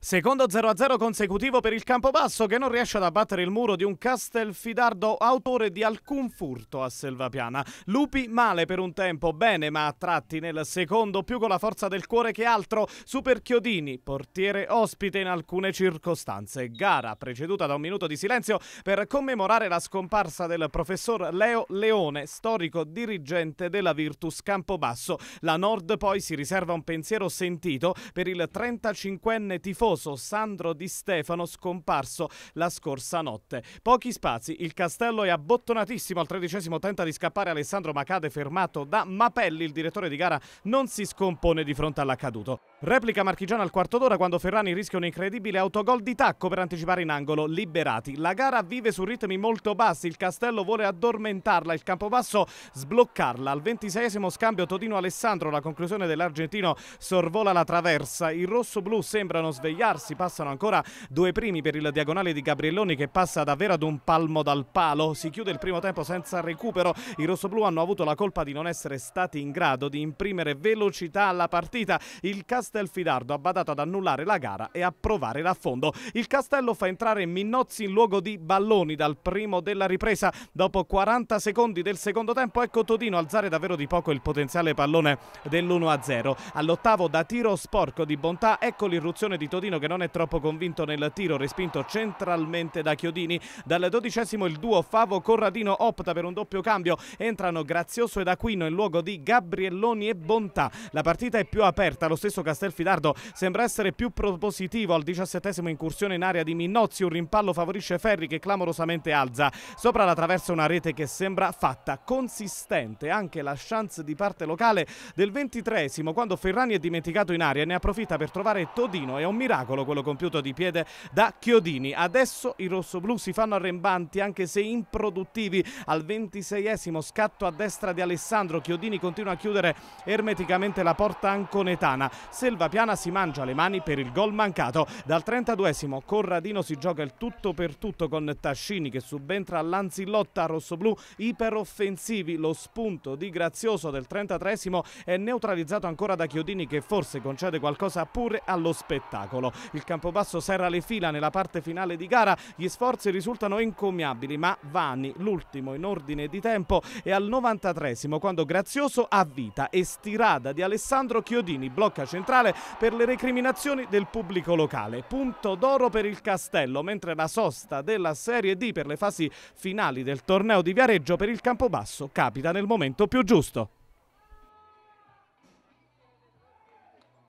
Secondo 0-0 consecutivo per il Campobasso che non riesce ad abbattere il muro di un Castelfidardo autore di alcun furto a Selvapiana. Lupi male per un tempo, bene ma a tratti nel secondo più con la forza del cuore che altro. Super Chiodini, portiere ospite in alcune circostanze. Gara preceduta da un minuto di silenzio per commemorare la scomparsa del professor Leo Leone, storico dirigente della Virtus Campobasso. La Nord poi si riserva un pensiero sentito per il 35enne tifoso famoso Sandro Di Stefano scomparso la scorsa notte. Pochi spazi, il castello è abbottonatissimo, al tredicesimo tenta di scappare Alessandro Macade fermato da Mapelli, il direttore di gara non si scompone di fronte all'accaduto. Replica marchigiana al quarto d'ora quando Ferrani rischia un incredibile autogol di tacco per anticipare in angolo, liberati. La gara vive su ritmi molto bassi, il castello vuole addormentarla, il campobasso sbloccarla. Al ventiseiesimo scambio Todino Alessandro, la conclusione dell'argentino sorvola la traversa, il rosso-blu sembrano svegliare scagliarsi, passano ancora due primi per il diagonale di Gabrielloni che passa davvero ad un palmo dal palo, si chiude il primo tempo senza recupero, i rossoblù hanno avuto la colpa di non essere stati in grado di imprimere velocità alla partita, il Castelfidardo ha badato ad annullare la gara e a provare l'affondo, il Castello fa entrare Minnozzi in luogo di Balloni dal primo della ripresa, dopo 40 secondi del secondo tempo ecco Todino alzare davvero di poco il potenziale pallone dell'1-0, all'ottavo da tiro sporco di bontà ecco l'irruzione di Todino Martino che non è troppo convinto nel tiro, respinto centralmente da Chiodini. Dal dodicesimo il duo Favo-Corradino opta per un doppio cambio, entrano Grazioso ed Aquino in luogo di Gabrielloni e Bontà. La partita è più aperta, lo stesso Castelfidardo sembra essere più propositivo al diciassettesimo incursione in area di Minozzi un rimpallo favorisce Ferri che clamorosamente alza. Sopra la traversa una rete che sembra fatta consistente, anche la chance di parte locale del ventitresimo quando Ferrani è dimenticato in aria ne approfitta per trovare Todino e un miracolo miracolo quello compiuto di piede da Chiodini. Adesso i rossoblù si fanno arrembanti anche se improduttivi al 26esimo scatto a destra di Alessandro. Chiodini continua a chiudere ermeticamente la porta anconetana. Selvapiana si mangia le mani per il gol mancato. Dal 32esimo Corradino si gioca il tutto per tutto con Tascini che subentra all'anzillotta rossoblù iperoffensivi. Lo spunto di Grazioso del 33esimo è neutralizzato ancora da Chiodini che forse concede qualcosa pure allo spettacolo. 1. Il Campobasso serra le fila nella parte finale di gara, gli sforzi risultano incommiabili, ma vani, l'ultimo in ordine di tempo, è al 93 quando Grazioso ha vita e stirada di Alessandro Chiodini blocca centrale per le recriminazioni del pubblico locale. Punto d'oro per il Castello, mentre la sosta della Serie D per le fasi finali del torneo di Viareggio per il Campobasso capita nel momento più giusto.